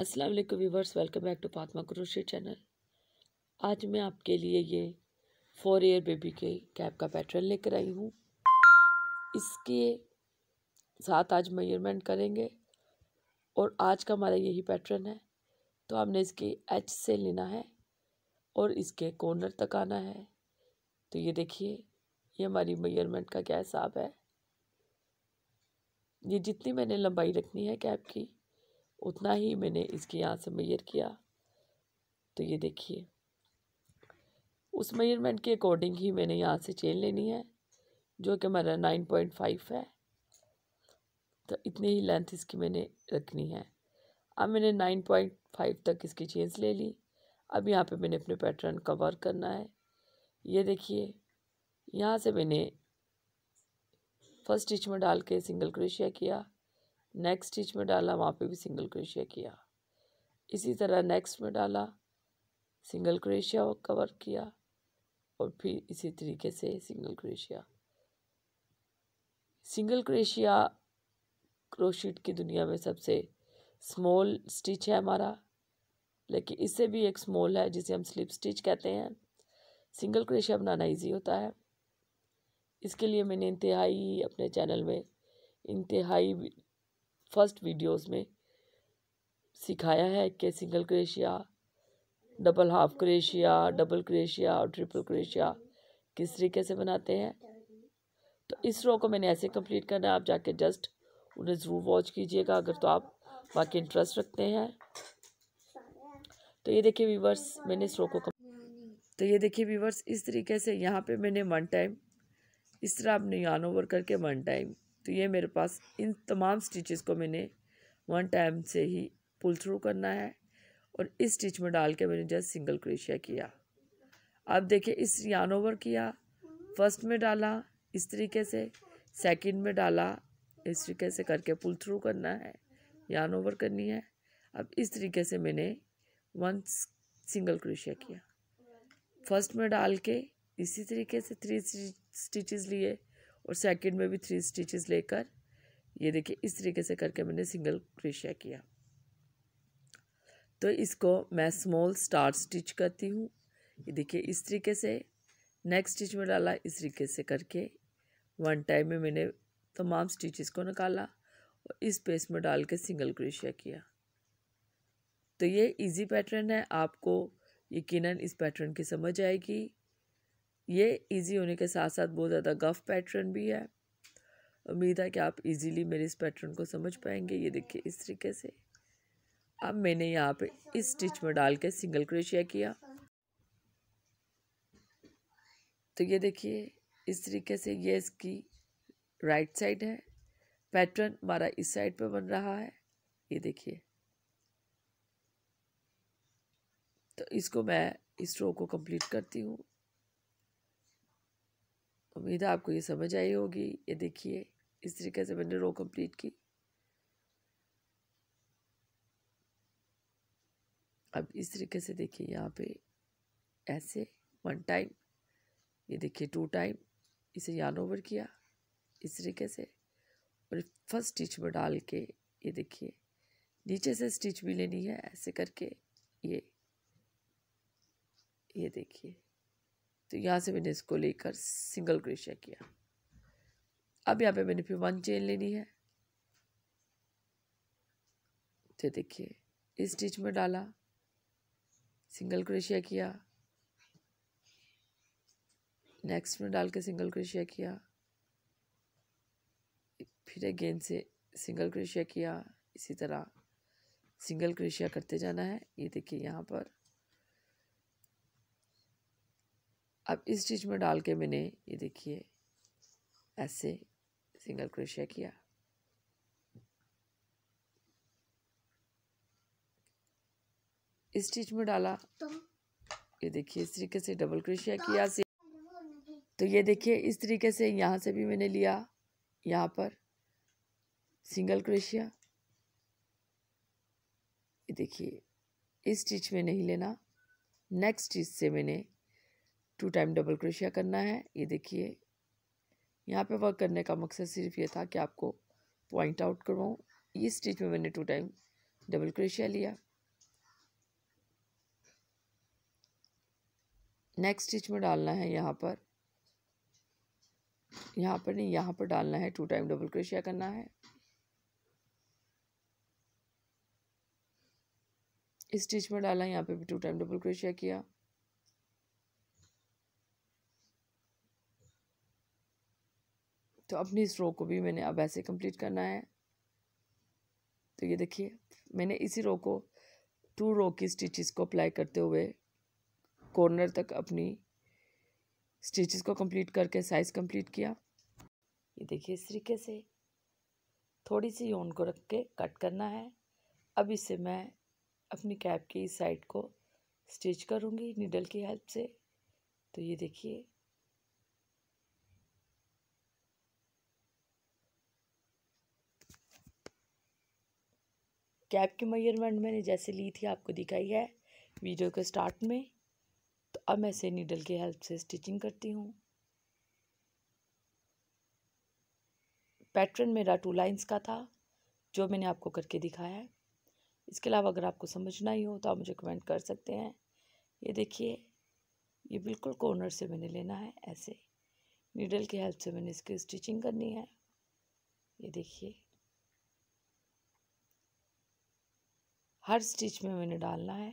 अस्सलाम वालेकुम viewers welcome back to Fatima crochet channel आज मैं आपके लिए ये फोर ईयर बेबी के कैप का पैटर्न लेकर आई हूँ इसके साथ आज मेजरमेंट करेंगे और आज का हमारा यही पैटर्न है तो हमने इसकी एच से लेना है और इसके कॉर्नर तक आना है तो ये देखिए ये हमारी मेजरमेंट का क्या हिसाब है ये जितनी मैंने लंबाई रखनी है कैप की उतना ही मैंने इसके यहाँ से मैयर किया तो ये देखिए उस मेजरमेंट के अकॉर्डिंग ही मैंने यहाँ से चेन लेनी है जो कि हमारा नाइन पॉइंट फाइव है तो इतनी ही लेंथ इसकी मैंने रखनी है अब मैंने नाइन पॉइंट फाइव तक इसकी चेन्स ले ली अब यहाँ पे मैंने अपने पैटर्न कवर करना है ये देखिए यहाँ से मैंने फर्स्ट स्टिच में डाल के सिंगल क्रोशिया किया नेक्स्ट स्टिच में डाला वहाँ पे भी सिंगल क्रेशिया किया इसी तरह नेक्स्ट में डाला सिंगल क्रेशिया कवर किया और फिर इसी तरीके से सिंगल क्रेशिया सिंगल क्रेशिया क्रोशीट की दुनिया में सबसे स्मॉल स्टिच है हमारा लेकिन इससे भी एक स्मॉल है जिसे हम स्लिप स्टिच कहते हैं सिंगल क्रेशिया बनाना इजी होता है इसके लिए मैंने इंतहाई अपने चैनल में इंतहाई फर्स्ट वीडियोस में सिखाया है कि सिंगल क्रेशिया डबल हाफ क्रेशिया डबल क्रेशिया और ट्रिपल क्रेशिया किस तरीके से बनाते हैं तो इस रो को मैंने ऐसे कंप्लीट करना है आप जाके जस्ट उन्हें ज़रूर वॉच कीजिएगा अगर तो आप बाकी इंटरेस्ट रखते हैं तो ये देखिए वीवर्स मैंने इस रो को तो ये देखिए वीवर्स इस तरीके से यहाँ पे मैंने वन टाइम इस तरह आपने यान ओवर करके वन टाइम तो ये मेरे पास इन तमाम स्टिचेस को मैंने वन टाइम से ही पुल थ्रू करना है और इस स्टिच में डाल के मैंने जस्ट सिंगल क्रोशिया किया अब देखिए इस यान ओवर किया फर्स्ट में डाला इस तरीके से सेकंड में डाला इस तरीके से करके पुल थ्रू करना है यान ओवर करनी है अब इस तरीके से मैंने वन सिंगल क्रोशिया किया फर्स्ट में डाल के इसी तरीके से थ्री स्टिचेस लिए और सेकंड में भी थ्री स्टिचेस लेकर ये देखिए इस तरीके से करके मैंने सिंगल क्रेशिया किया तो इसको मैं स्मॉल स्टार स्टिच करती हूँ ये देखिए इस तरीके से नेक्स्ट स्टिच में डाला इस तरीके से करके वन टाइम में मैंने तमाम स्टिचेस को निकाला और इस पेस में डाल के सिंगल क्रेशिया किया तो ये इजी पैटर्न है आपको यकीनन इस पैटर्न की समझ आएगी ये इजी होने के साथ साथ बहुत ज़्यादा गफ पैटर्न भी है उम्मीद है कि आप इजीली मेरे इस पैटर्न को समझ पाएंगे ये देखिए इस तरीके से अब मैंने यहाँ पे इस स्टिच में डाल के सिंगल क्रोशिया किया तो ये देखिए इस तरीके से ये इसकी राइट साइड है पैटर्न हमारा इस साइड पे बन रहा है ये देखिए तो इसको मैं इस रो को कंप्लीट करती हूँ उम्मीद है आपको ये समझ आई होगी ये देखिए इस तरीके से मैंने रो कंप्लीट की अब इस तरीके से देखिए यहाँ पे ऐसे वन टाइम ये देखिए टू टाइम इसे यान ओवर किया इस तरीके से और फर्स्ट स्टिच में डाल के ये देखिए नीचे से स्टिच भी लेनी है ऐसे करके ये ये देखिए तो यहाँ से मैंने इसको लेकर सिंगल क्रेशिया किया अब यहाँ पे मैंने फिर वन चेन लेनी है तो देखिए इस स्टिच में डाला सिंगल क्रेशिया किया नेक्स्ट में डाल के सिंगल क्रेशिया किया फिर अगेन से सिंगल क्रेशिया किया इसी तरह सिंगल क्रेशिया करते जाना है ये देखिए यहाँ पर अब इस स्टिच में डाल के मैंने ये देखिए ऐसे सिंगल क्रोशिया किया इस स्टिच में डाला ये देखिए इस तरीके से डबल क्रोशिया तो किया से तो ये देखिए इस तरीके से यहाँ से भी मैंने लिया यहाँ पर सिंगल क्रोशिया ये देखिए इस स्टिच में नहीं लेना नेक्स्ट स्टिच से मैंने टू टाइम डबल क्रोशिया करना है ये देखिए यहाँ पे वर्क करने का मकसद सिर्फ ये था कि आपको पॉइंट आउट करवाऊँ इस स्टिच में मैंने टू टाइम डबल क्रोशिया लिया नेक्स्ट स्टिच में डालना है यहाँ पर यहाँ पर नहीं यहाँ पर डालना है टू टाइम डबल क्रोशिया करना है इस स्टिच में डाला यहाँ पे भी टू टाइम डबल क्रोशिया किया तो अपनी इस रो को भी मैंने अब ऐसे कंप्लीट करना है तो ये देखिए मैंने इसी रो को टू रो की स्टिचेस को अप्लाई करते हुए कॉर्नर तक अपनी स्टिचेस को कंप्लीट करके साइज़ कंप्लीट किया ये देखिए इस तरीके से थोड़ी सी योन को रख के कट करना है अब इसे मैं अपनी कैप की इस साइड को स्टिच करूँगी निडल की हेल्प से तो ये देखिए कैप की मयरमेंट मैंने जैसे ली थी आपको दिखाई है वीडियो के स्टार्ट में तो अब मैं इसे नीडल की हेल्प से स्टिचिंग करती हूँ पैटर्न मेरा टू लाइंस का था जो मैंने आपको करके दिखाया है इसके अलावा अगर आपको समझना ही हो तो आप मुझे कमेंट कर सकते हैं ये देखिए ये बिल्कुल कॉर्नर से मैंने लेना है ऐसे नीडल की हेल्प से मैंने इसकी स्टिचिंग करनी है ये देखिए हर स्टिच में मैंने डालना है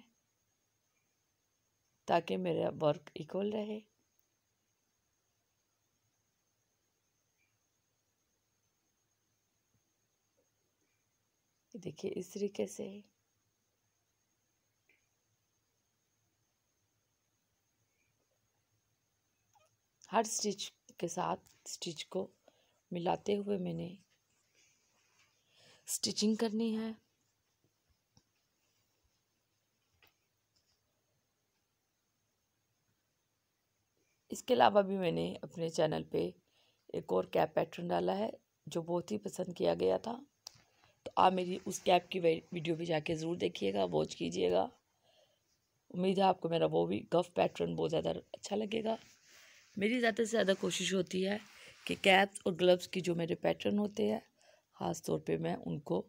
ताकि मेरा वर्क इक्वल रहे देखिए इस तरीके से हर स्टिच के साथ स्टिच को मिलाते हुए मैंने स्टिचिंग करनी है इसके अलावा भी मैंने अपने चैनल पे एक और कैप पैटर्न डाला है जो बहुत ही पसंद किया गया था तो आप मेरी उस कैप की वीडियो भी जाके ज़रूर देखिएगा वॉच कीजिएगा उम्मीद है आपको मेरा वो भी गफ पैटर्न बहुत ज़्यादा अच्छा लगेगा मेरी ज़्यादा से ज़्यादा कोशिश होती है कि कैप्स और ग्लव्स की जो मेरे पैटर्न होते हैं ख़ास तौर पर मैं उनको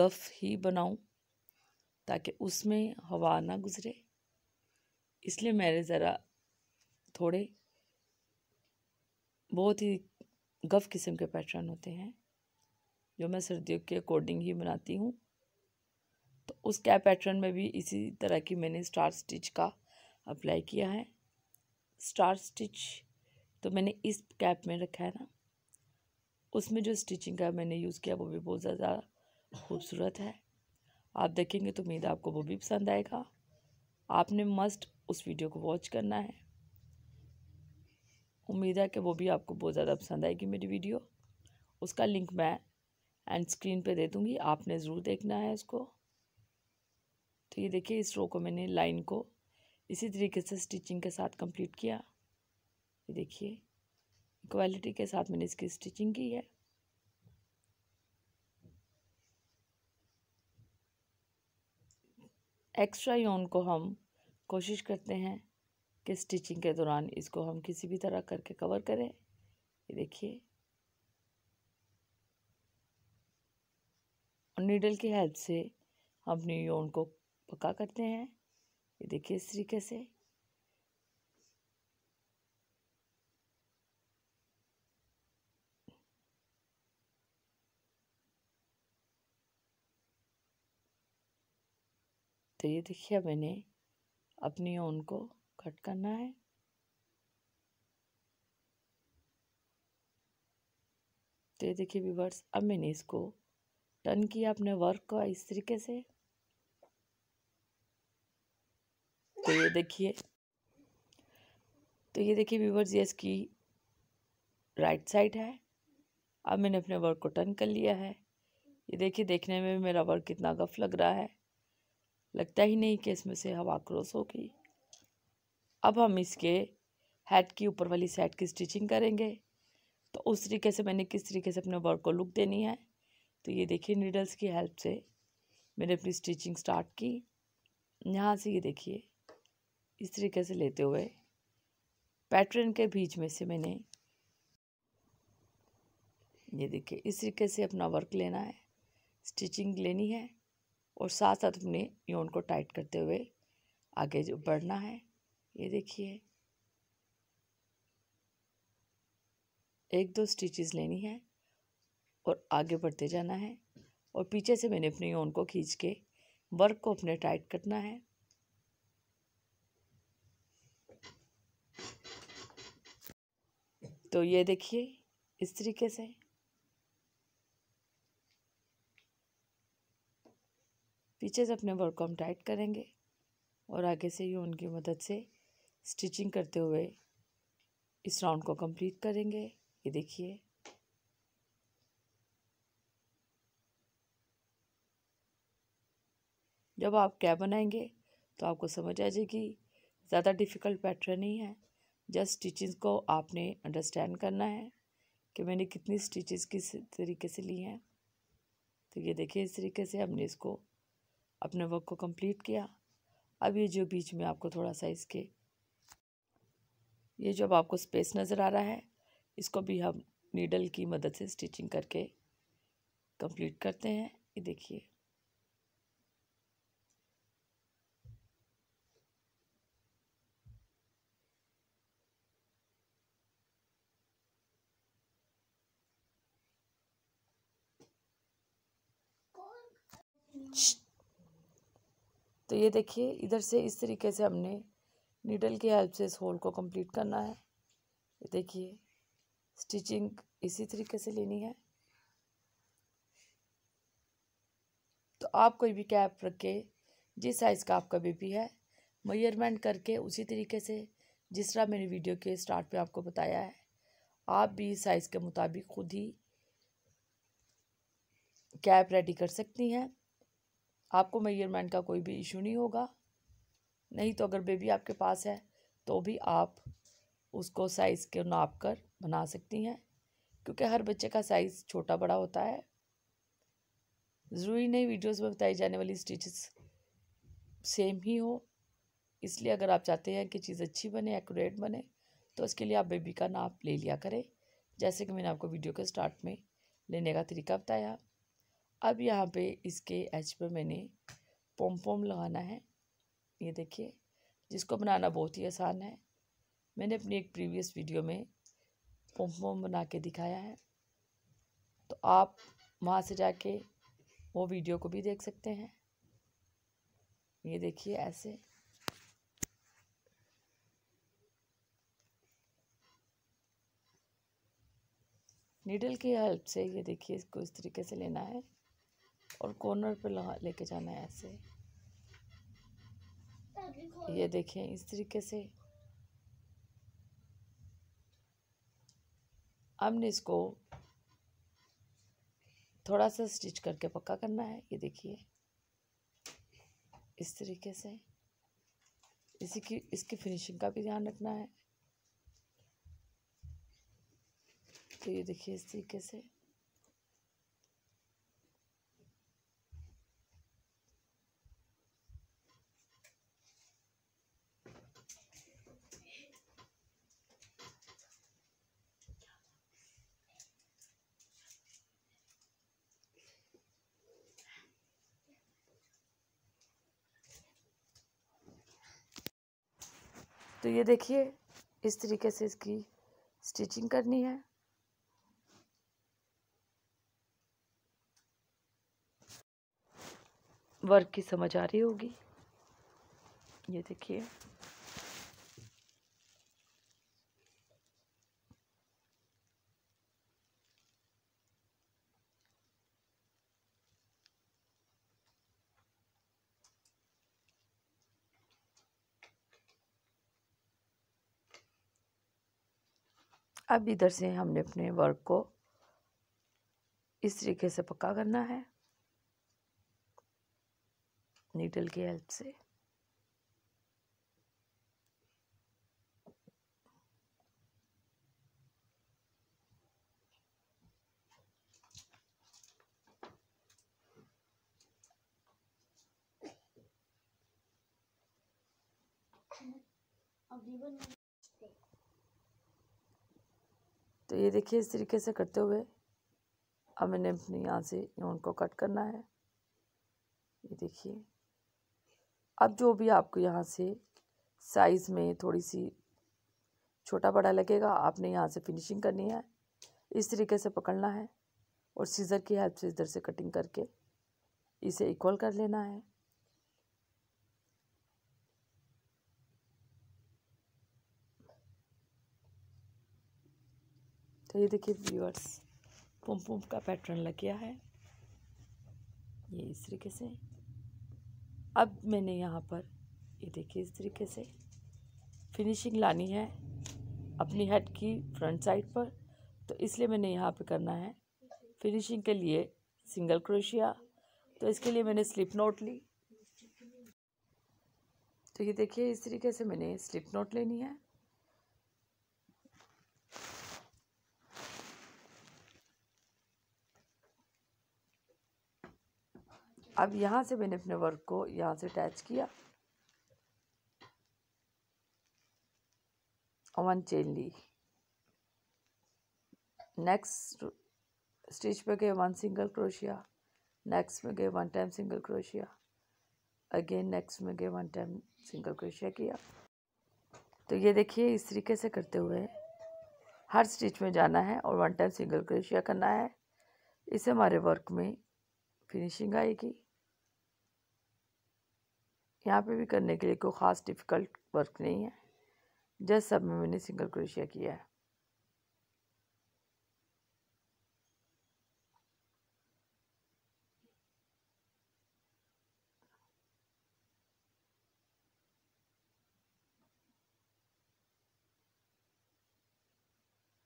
गफ ही बनाऊँ ताकि उसमें हवा ना गुज़रे इसलिए मैंने ज़रा थोड़े बहुत ही गफ किस्म के पैटर्न होते हैं जो मैं सर्दियों के अकॉर्डिंग ही बनाती हूँ तो उस कैप पैटर्न में भी इसी तरह की मैंने स्टार स्टिच का अप्लाई किया है स्टार स्टिच तो मैंने इस कैप में रखा है ना उसमें जो स्टिचिंग का मैंने यूज़ किया वो भी बहुत ज़्यादा खूबसूरत है आप देखेंगे तो उम्मीद आपको वो भी पसंद आएगा आपने मस्ट उस वीडियो को वॉच करना है उम्मीद है कि वो भी आपको बहुत ज़्यादा पसंद आएगी मेरी वीडियो उसका लिंक मैं एंड स्क्रीन पे दे दूँगी आपने ज़रूर देखना है इसको तो ये देखिए इस रो को मैंने लाइन को इसी तरीके से स्टिचिंग के साथ कंप्लीट किया ये देखिए क्वालिटी के साथ मैंने इसकी स्टिचिंग की है एक्स्ट्रा यौन को हम कोशिश करते हैं कि स्टिचिंग के दौरान इसको हम किसी भी तरह करके कवर करें ये देखिए और नीडल की हेल्प से हम अपनी यौन को पका करते हैं ये देखिए इस तरीके से तो ये देखिए मैंने अपनी ओन को कट करना है तो ये देखिए विवर्स अब मैंने इसको टर्न किया अपने वर्क को इस तरीके से तो ये देखिए तो ये देखिए विवर्स ये इसकी राइट साइड है अब मैंने अपने वर्क को टर्न कर लिया है ये देखिए देखने में मेरा वर्क कितना गफ लग रहा है लगता ही नहीं कि इसमें से हवा क्रॉस हो गई अब हम इसके हेड की ऊपर वाली साइड की स्टिचिंग करेंगे तो उस तरीके से मैंने किस तरीके से अपने वर्क को लुक देनी है तो ये देखिए नीडल्स की हेल्प से मैंने अपनी स्टिचिंग स्टार्ट की यहाँ से ये देखिए इस तरीके से लेते हुए पैटर्न के बीच में से मैंने ये देखिए इस तरीके से अपना वर्क लेना है स्टिचिंग लेनी है और साथ साथ अपने यौन को टाइट करते हुए आगे जो बढ़ना है ये देखिए एक दो स्टिचेस लेनी है और आगे बढ़ते जाना है और पीछे से मैंने अपने ओन को खींच के वर्क को अपने टाइट करना है तो ये देखिए इस तरीके से पीछे से अपने वर्क को हम टाइट करेंगे और आगे से ही उनकी मदद से स्टिचिंग करते हुए इस राउंड को कंप्लीट करेंगे ये देखिए जब आप कैप बनाएंगे तो आपको समझ आ जाएगी ज़्यादा डिफ़िकल्ट पैटर्न नहीं है जस्ट स्टिचिंग को आपने अंडरस्टैंड करना है कि मैंने कितनी स्टिचेस किस तरीके से ली हैं तो ये देखिए इस तरीके से हमने इसको अपने वर्क को कंप्लीट किया अब ये जो बीच में आपको थोड़ा सा इसके ये जो अब आपको स्पेस नज़र आ रहा है इसको भी हम नीडल की मदद से स्टिचिंग करके कंप्लीट करते हैं ये देखिए तो ये देखिए इधर से इस तरीके से हमने नीडल की हेल्प से इस होल को कंप्लीट करना है ये देखिए स्टिचिंग इसी तरीके से लेनी है तो आप कोई भी कैप रख के जिस साइज़ का आपका बेबी है मेजरमेंट करके उसी तरीके से जिस तरह मैंने वीडियो के स्टार्ट पे आपको बताया है आप भी साइज़ के मुताबिक खुद ही कैप रेडी कर सकती हैं आपको मेजरमेंट का कोई भी इशू नहीं होगा नहीं तो अगर बेबी आपके पास है तो भी आप उसको साइज़ के नाप कर बना सकती हैं क्योंकि हर बच्चे का साइज़ छोटा बड़ा होता है ज़रूरी नहीं वीडियोस में बताई जाने वाली स्टिचेस सेम ही हो इसलिए अगर आप चाहते हैं कि चीज़ अच्छी बने एक्यूरेट बने तो इसके लिए आप बेबी का नाप ले लिया करें जैसे कि मैंने आपको वीडियो के स्टार्ट में लेने का तरीका बताया अब यहाँ पे इसके एच पे मैंने पोम पोम लगाना है ये देखिए जिसको बनाना बहुत ही आसान है मैंने अपनी एक प्रीवियस वीडियो में पोम पोम बना के दिखाया है तो आप वहाँ से जाके वो वीडियो को भी देख सकते हैं ये देखिए ऐसे नीडल की हेल्प से ये देखिए इसको इस तरीके से लेना है और कॉर्नर पे लेके जाना है ऐसे ये देखें इस तरीके से हमने इसको थोड़ा सा स्टिच करके पक्का करना है ये देखिए इस तरीके से इसी की इसकी फिनिशिंग का भी ध्यान रखना है तो ये देखिए इस तरीके से तो ये देखिए इस तरीके से इसकी स्टिचिंग करनी है वर्क की समझ आ रही होगी ये देखिए अब इधर से हमने अपने वर्क को इस तरीके से पक्का करना है नीडल की हेल्प से तो ये देखिए इस तरीके से करते हुए अब मैंने अपने यहाँ से यून को कट करना है ये देखिए अब जो भी आपको यहाँ से साइज़ में थोड़ी सी छोटा बड़ा लगेगा आपने यहाँ से फिनिशिंग करनी है इस तरीके से पकड़ना है और सीज़र की हेल्प से इधर से कटिंग करके इसे इक्वल कर लेना है तो ये देखिए व्यूअर्स पुम पुम का पैटर्न लग गया है ये इस तरीके से अब मैंने यहाँ पर ये देखिए इस तरीके से फिनिशिंग लानी है अपनी हेड की फ्रंट साइड पर तो इसलिए मैंने यहाँ पे करना है फिनिशिंग के लिए सिंगल क्रोशिया तो इसके लिए मैंने स्लिप नोट ली तो ये देखिए इस तरीके से मैंने स्लिप नोट लेनी है अब यहाँ से मैंने अपने वर्क को यहाँ से अटैच किया और वन चेन ली नेक्स्ट स्टिच पे गए वन सिंगल क्रोशिया नेक्स्ट में गए वन टाइम सिंगल क्रोशिया अगेन नेक्स्ट में गए वन टाइम सिंगल क्रोशिया किया तो ये देखिए इस तरीके से करते हुए हर स्टिच में जाना है और वन टाइम सिंगल क्रोशिया करना है इसे हमारे वर्क में फिनिशिंग आएगी यहाँ पे भी करने के लिए कोई ख़ास डिफ़िकल्ट वर्क नहीं है जस्ट सब में मैंने सिंगल क्रोशिया किया है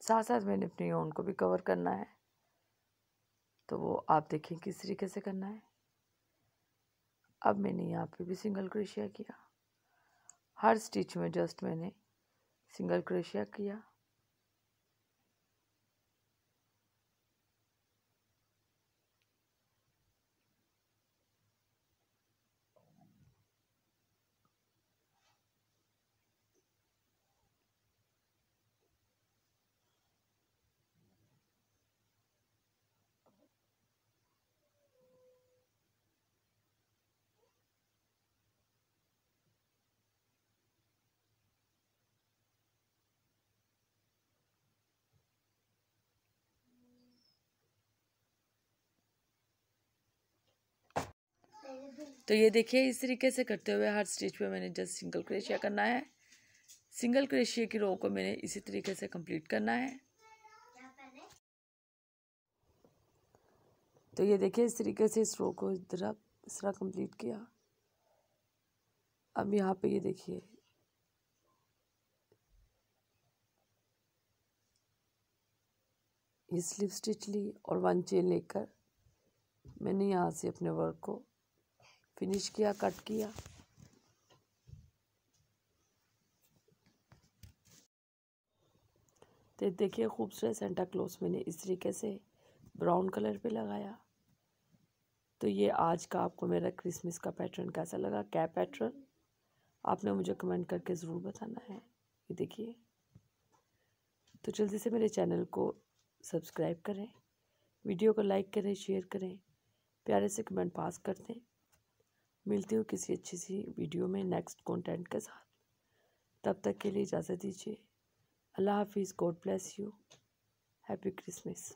साथ साथ मैंने अपनी ओन को भी कवर करना है तो वो आप देखें किस तरीके से करना है अब मैंने यहाँ पे भी सिंगल क्रोशिया किया हर स्टिच में जस्ट मैंने सिंगल क्रोशिया किया तो ये देखिए इस तरीके से करते हुए हर स्टिच पे मैंने जस्ट सिंगल क्रेशिया करना है सिंगल क्रेशिया की रो को मैंने इसी तरीके से कंप्लीट करना है तो ये देखिए इस तरीके से इस रो को इस तरह इस तरह कंप्लीट किया अब यहाँ पे ये देखिए ये स्लिप स्टिच ली और वन चेन लेकर मैंने यहाँ से अपने वर्क को फिनिश किया कट किया तो देखिए खूबसूरत सेंटा क्लोज मैंने इस तरीके से ब्राउन कलर पे लगाया तो ये आज का आपको मेरा क्रिसमस का पैटर्न कैसा लगा क्या पैटर्न आपने मुझे कमेंट करके ज़रूर बताना है ये देखिए तो जल्दी से मेरे चैनल को सब्सक्राइब करें वीडियो को लाइक करें शेयर करें प्यारे से कमेंट पास कर दें मिलती हूँ किसी अच्छी सी वीडियो में नेक्स्ट कंटेंट के साथ तब तक के लिए इजाज़त दीजिए अल्लाह हाफिज़ God bless you happy Christmas